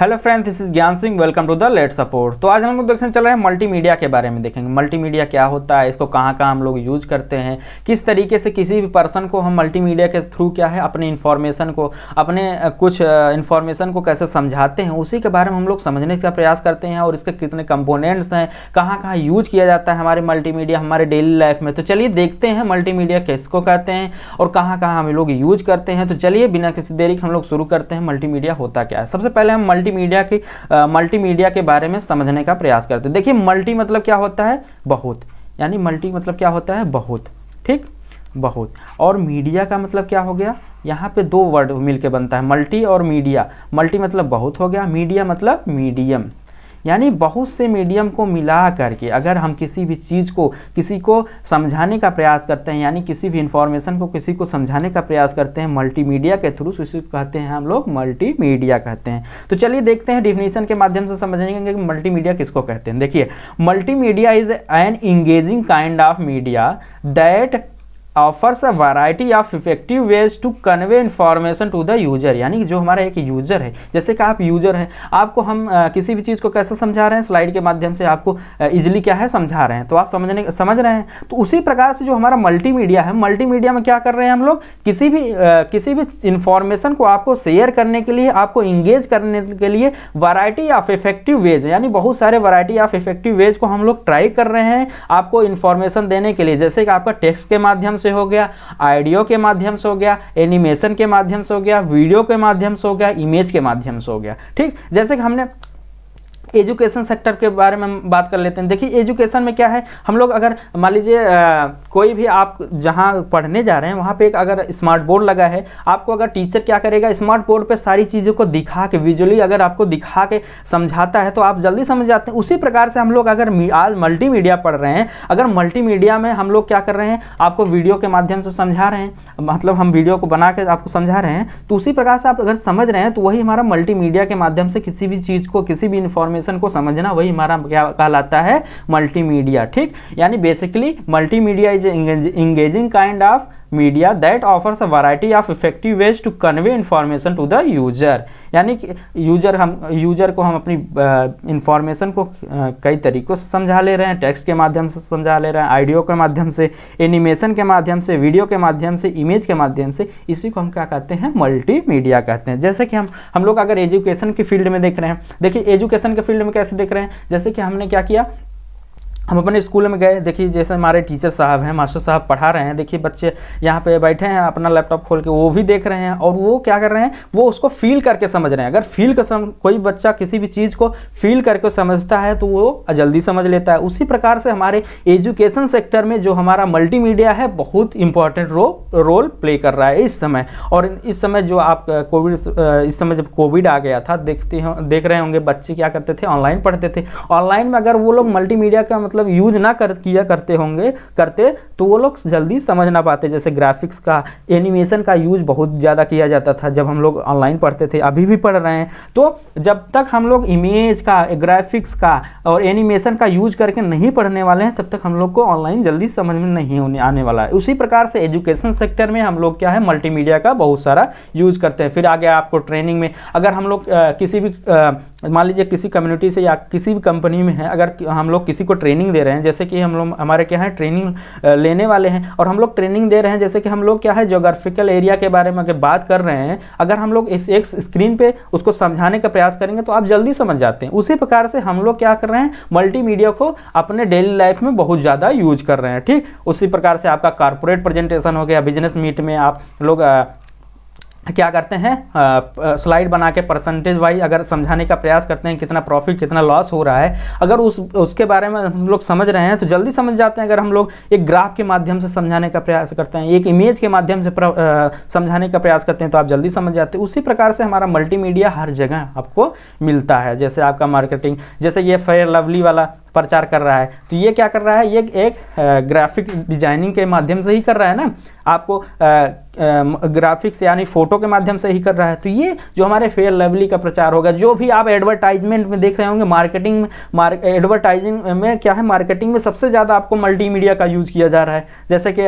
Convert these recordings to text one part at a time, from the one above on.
hello friend this is Gyan Singh welcome to the let support तो आज हम लोग देखने चल रहे हैं मल्टीमीडिया के बारे में देखेंगे मल्टीमीडिया क्या होता है इसको कहाँ कहाँ हम लोग यूज करते हैं किस तरीके से किसी भी पर्सन को हम मल्टीमीडिया के थ्रू क्या है अपने इन्फॉर्मेशन को अपने कुछ इन्फॉर्मेशन को कैसे समझाते हैं उसी के बारे में हम लोग समझने का प्रयास करते हैं और इसके कितने कंपोनेंट्स हैं कहाँ कहाँ यूज किया जाता है हमारे मीडिया हमारे डेली लाइफ में तो चलिए देखते हैं मीडिया किसको कहते हैं और कहाँ कहाँ हम लोग यूज करते हैं तो चलिए बिना किसी देरी के हम लोग शुरू करते हैं मीडिया होता क्या है सबसे पहले हम मल्टी मल्टीमीडिया के मल्टीमीडिया के बारे में समझने का प्रयास करते हैं देखिए मल्टी मतलब क्या होता है बहुत यानी मल्टी मतलब क्या होता है बहुत ठीक बहुत और मीडिया का मतलब क्या हो गया यहाँ पे दो वर्ड मिलके बनता है मल्टी और मीडिया मल्टी मतलब बहुत हो गया मीडिया मतलब मीडियम यानी बहुत से मीडियम को मिला करके अगर हम किसी भी चीज़ को किसी को समझाने का प्रयास करते हैं यानी किसी भी इंफॉर्मेशन को किसी को समझाने का प्रयास करते हैं मल्टीमीडिया के थ्रू उसी कहते हैं हम लोग मल्टीमीडिया कहते हैं तो चलिए देखते हैं डिफिनेशन के माध्यम से समझेंगे कि मल्टीमीडिया किसको कहते हैं देखिए multimedia is an engaging kind of media that offers a variety of effective ways to convey information to the user यानी कि जो हमारा एक यूजर है जैसे कि आप यूजर हैं आपको हम आ, किसी भी चीज़ को कैसे समझा रहे हैं स्लाइड के माध्यम से आपको ईजिली क्या है समझा रहे हैं तो आप समझने समझ रहे हैं तो उसी प्रकार से जो हमारा मल्टीमीडिया है मल्टीमीडिया में क्या कर रहे हैं हम लोग किसी भी आ, किसी भी इन्फॉर्मेशन को आपको शेयर करने के लिए आपको इंगेज करने के लिए वराइटी ऑफ इफेक्टिव वेज यानी बहुत सारे वराइटी ऑफ इफेक्टिव वेज को हम लोग ट्राई कर रहे हैं आपको इन्फॉर्मेशन देने के लिए जैसे कि आपका टेक्स्ट के माध्यम से से हो गया आइडियो के माध्यम से हो गया एनिमेशन के माध्यम से हो गया वीडियो के माध्यम से हो गया इमेज के माध्यम से हो गया ठीक जैसे कि हमने एजुकेशन सेक्टर के बारे में हम बात कर लेते हैं देखिए एजुकेशन में क्या है हम लोग अगर मान लीजिए कोई भी आप जहाँ पढ़ने जा रहे हैं वहाँ पे एक अगर स्मार्ट बोर्ड लगा है आपको अगर टीचर क्या करेगा स्मार्ट बोर्ड पे सारी चीज़ों को दिखा के विजुअली अगर आपको दिखा के समझाता है तो आप जल्दी समझ जाते हैं उसी प्रकार से हम लोग अगर आज मल्टी पढ़ रहे हैं अगर मल्टी में हम लोग क्या कर रहे हैं आपको वीडियो के माध्यम से समझा रहे हैं मतलब हम वीडियो को बना के आपको समझा रहे हैं तो उसी प्रकार से आप अगर समझ रहे हैं तो वही हमारा मल्टी के माध्यम से किसी भी चीज़ को किसी भी इन्फॉर्मेशन इंफॉर्मेशन को समझना वही हमारा क्या कहलाता है मल्टीमीडिया ठीक यानी basically multimedia is engaging kind of media that offers a variety of effective ways to convey information to the user यानी कि यूजर हम यूजर को हम अपनी इन्फॉर्मेशन को कई तरीक़ों से समझा ले रहे हैं टेक्स्ट के माध्यम से समझा ले रहे हैं आइडियो के माध्यम से एनिमेशन के माध्यम से वीडियो के माध्यम से इमेज के माध्यम से इसी को हम क्या कहते हैं मल्टी कहते हैं जैसे कि हम हम लोग अगर एजुकेशन की फील्ड में देख रहे हैं देखिए एजुकेशन के फील्ड में कैसे देख रहे हैं जैसे कि हमने क्या किया हम अपने स्कूल में गए देखिए जैसे हमारे टीचर साहब हैं मास्टर साहब पढ़ा रहे हैं देखिए बच्चे यहाँ पे बैठे हैं अपना लैपटॉप खोल के वो भी देख रहे हैं और वो क्या कर रहे हैं वो उसको फील करके समझ रहे हैं अगर फील कर सम, कोई बच्चा किसी भी चीज़ को फील करके समझता है तो वो जल्दी समझ लेता है उसी प्रकार से हमारे एजुकेशन सेक्टर में जो हमारा मल्टी है बहुत इंपॉर्टेंट रो रोल प्ले कर रहा है इस समय और इस समय जो आप कोविड इस समय जब कोविड आ गया था देखते देख रहे होंगे बच्चे क्या करते थे ऑनलाइन पढ़ते थे ऑनलाइन में अगर वो लोग मल्टी का मतलब मतलब यूज ना कर किया करते होंगे करते तो वो लोग जल्दी समझ ना पाते जैसे ग्राफिक्स का एनिमेशन का यूज बहुत ज़्यादा किया जाता था जब हम लोग ऑनलाइन पढ़ते थे अभी भी पढ़ रहे हैं तो जब तक हम लोग इमेज का ग्राफिक्स का और एनिमेशन का यूज करके नहीं पढ़ने वाले हैं तब तक हम लोग को ऑनलाइन जल्दी समझ में नहीं होने आने वाला है उसी प्रकार से एजुकेशन सेक्टर में हम लोग क्या है मल्टीमीडिया का बहुत सारा यूज करते हैं फिर आगे आपको ट्रेनिंग में अगर हम लोग किसी भी मान लीजिए किसी कम्युनिटी से या किसी भी कंपनी में है अगर हम लोग किसी को ट्रेनिंग दे रहे हैं जैसे कि हम लोग हमारे क्या है ट्रेनिंग लेने वाले हैं और हम लोग ट्रेनिंग दे रहे हैं जैसे कि हम लोग क्या है जोग्राफिकल एरिया के बारे में अगर बात कर रहे हैं अगर हम लोग इस एक स्क्रीन पर उसको समझाने का प्रयास करेंगे तो आप जल्दी समझ जाते हैं उसी प्रकार से हम लोग क्या कर रहे हैं मल्टी को अपने डेली लाइफ में बहुत ज़्यादा यूज कर रहे हैं ठीक उसी प्रकार से आपका कारपोरेट प्रेजेंटेशन हो गया बिजनेस मीट में आप लोग क्या करते हैं स्लाइड बना के परसेंटेज वाइज अगर समझाने का प्रयास करते हैं कितना प्रॉफिट कितना लॉस हो रहा है अगर उस उसके बारे में हम लोग समझ रहे हैं तो जल्दी समझ जाते हैं अगर हम लोग एक ग्राफ के माध्यम से समझाने का प्रयास करते हैं एक इमेज के माध्यम से समझाने का प्रयास करते हैं तो आप जल्दी समझ जाते हैं उसी प्रकार से हमारा मल्टीमीडिया हर जगह आपको मिलता है जैसे आपका मार्केटिंग जैसे ये फेयर लवली वाला प्रचार कर रहा है तो ये क्या कर रहा है ये एक ग्राफिक डिजाइनिंग के माध्यम से ही कर रहा है ना आपको ग्राफिक्स यानी फ़ोटो के माध्यम से ही कर रहा है तो ये जो हमारे फेयर लवली का प्रचार होगा जो भी आप एडवर्टाइजमेंट में देख रहे होंगे मार्केटिंग में एडवर्टाइजिंग में क्या है मार्केटिंग में सबसे ज़्यादा आपको मल्टीमीडिया का यूज़ किया जा रहा है जैसे कि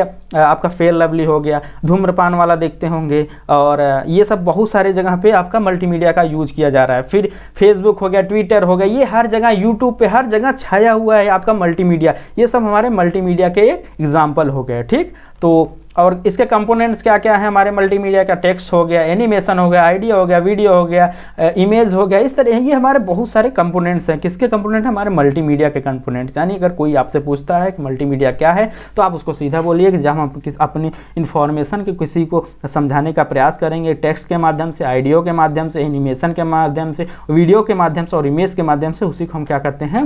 आपका फेयर लवली हो गया धूम्रपान वाला देखते होंगे और ये सब बहुत सारे जगह पर आपका मल्टी का यूज़ किया जा रहा है फिर फेसबुक हो गया ट्विटर हो गया ये हर जगह यूट्यूब पर हर जगह छाए दिखाया हुआ है आपका मल्टीमीडिया ये सब हमारे मल्टीमीडिया के एक एग्जाम्पल हो गए ठीक तो और इसके कंपोनेंट्स क्या क्या है हमारे मल्टीमीडिया का टेक्स्ट हो गया एनिमेशन हो गया आइडिया हो गया वीडियो हो गया इमेज हो गया इस तरह ये हमारे बहुत सारे कंपोनेंट्स हैं किसके कंपोनेंट हमारे मल्टीमीडिया के कंपोनेंट्स यानी अगर कोई आपसे पूछता है कि मल्टीमीडिया क्या है तो आप उसको सीधा बोलिए कि जब हम किस अपनी इन्फॉर्मेशन के किसी को समझाने का प्रयास करेंगे टेक्स्ट के माध्यम से आइडियो के माध्यम से एनिमेशन के माध्यम से वीडियो के माध्यम से और इमेज के माध्यम से उसी को हम क्या कहते हैं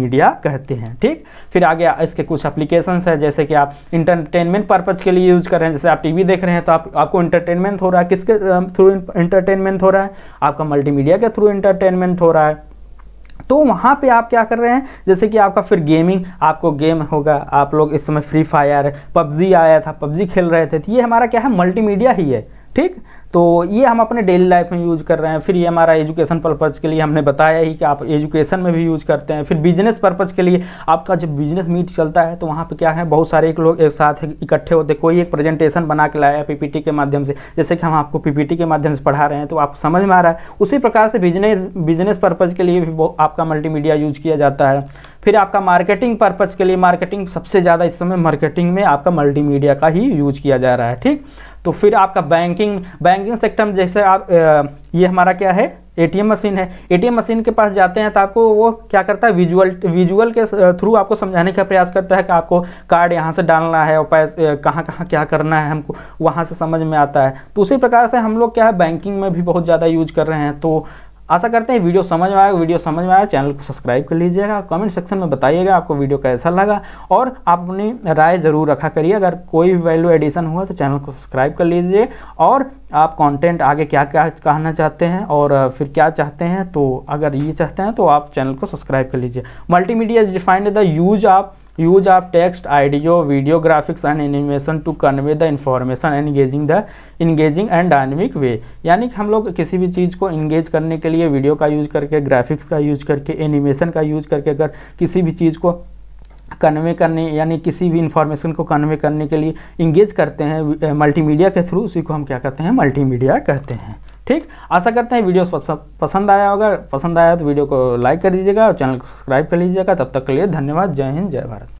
मीडिया कहते हैं ठीक फिर आगे इसके कुछ अप्लीकेशन है जैसे कि आप इंटरटेनमेंट पर पर्पज़ के लिए यूज़ कर रहे हैं जैसे आप टीवी देख रहे हैं तो आप आपको इंटरटेनमेंट हो रहा है किसके थ्रू इंटरटेनमेंट हो रहा है आपका मल्टीमीडिया के थ्रू इंटरटेनमेंट हो रहा है तो वहाँ पे आप क्या कर रहे हैं जैसे कि आपका फिर गेमिंग आपको गेम होगा आप लोग इस समय फ्री फायर पबजी आया था पबजी खेल रहे थे तो ये हमारा क्या है मल्टीमीडिया ही है ठीक तो ये हम अपने डेली लाइफ में यूज कर रहे हैं फिर ये हमारा एजुकेशन पर्पज़ के लिए हमने बताया ही कि आप एजुकेशन में भी यूज करते हैं फिर बिजनेस पर्पज़ के लिए आपका जब बिजनेस मीट चलता है तो वहाँ पे क्या है बहुत सारे एक लोग एक साथ इकट्ठे होते कोई एक प्रेजेंटेशन बना के लाया पीपीटी के माध्यम से जैसे कि हम आपको पी के माध्यम से पढ़ा रहे हैं तो आप समझ में आ रहा है उसी प्रकार से बिजनेस बिजनेस पर्पज़ के लिए भी आपका मल्टी यूज किया जाता है फिर आपका मार्केटिंग पर्पज़ के लिए मार्केटिंग सबसे ज़्यादा इस समय मार्केटिंग में आपका मल्टीमीडिया का ही यूज किया जा रहा है ठीक तो फिर आपका बैंकिंग बैंकिंग सेक्टर में जैसे आप ये हमारा क्या है एटीएम मशीन है एटीएम मशीन के पास जाते हैं तो आपको वो क्या करता है विजुअल विजुअल के थ्रू आपको समझाने का प्रयास करता है कि आपको कार्ड यहाँ से डालना है और पैसे कहाँ कहाँ क्या करना है हमको वहाँ से समझ में आता है तो उसी प्रकार से हम लोग क्या है बैंकिंग में भी बहुत ज़्यादा यूज कर रहे हैं तो आशा करते हैं वीडियो समझ में आएगा वीडियो समझ में आया चैनल को सब्सक्राइब कर लीजिएगा कमेंट सेक्शन में बताइएगा आपको वीडियो कैसा लगा और आप अपनी राय ज़रूर रखा करिए अगर कोई भी वैल्यू एडिशन हुआ तो चैनल को सब्सक्राइब कर लीजिए और आप कंटेंट आगे क्या क्या कहना चाहते हैं और फिर क्या चाहते हैं तो अगर ये चाहते हैं तो आप चैनल को सब्सक्राइब कर लीजिए multi media defined the use of of of audio video graphics and animation to convey the information and engaging the engaging and dynamic way यानी कि हम लोग किसी भी चीज़ को इंगेज करने के लिए वीडियो का यूज करके ग्राफिक्स का यूज करके एनिमेशन का यूज करके अगर किसी भी चीज़ को कन्वे करने यानी किसी भी इंफॉर्मेशन को कन्वे करने के लिए इंगेज करते हैं मल्टीमीडिया के थ्रू उसी को हम क्या कहते हैं मल्टीमीडिया कहते हैं ठीक आशा करते हैं वीडियो पसंद आया होगा पसंद आया तो वीडियो को लाइक कर दीजिएगा और चैनल को सब्सक्राइब कर लीजिएगा तब तक के लिए धन्यवाद जय हिंद जय भारत